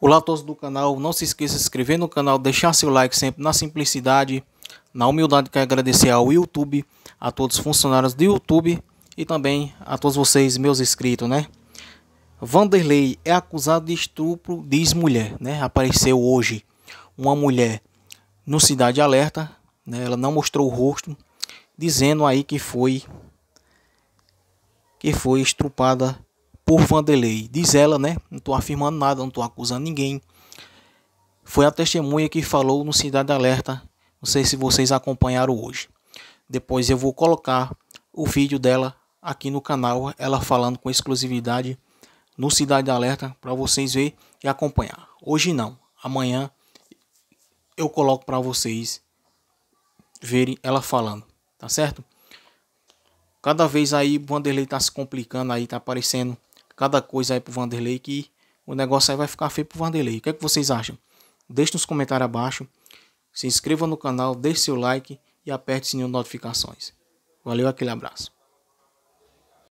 Olá a todos do canal, não se esqueça de se inscrever no canal, deixar seu like sempre na simplicidade, na humildade, quero agradecer ao YouTube, a todos os funcionários do YouTube e também a todos vocês, meus inscritos, né? Vanderlei é acusado de estupro, diz mulher, né? Apareceu hoje uma mulher no Cidade Alerta, né? ela não mostrou o rosto, dizendo aí que foi que foi estrupada por Vanderlei. Diz ela, né? Não estou afirmando nada, não estou acusando ninguém. Foi a testemunha que falou no Cidade Alerta. Não sei se vocês acompanharam hoje. Depois eu vou colocar o vídeo dela aqui no canal, ela falando com exclusividade no Cidade Alerta para vocês ver e acompanhar. Hoje não, amanhã eu coloco para vocês verem ela falando, tá certo? Cada vez aí Vanderlei tá se complicando aí, tá aparecendo cada coisa aí pro Vanderlei que o negócio aí vai ficar feio pro Vanderlei. O que é que vocês acham? Deixe nos comentários abaixo. Se inscreva no canal, deixe seu like e aperte o sininho de notificações. Valeu, aquele abraço.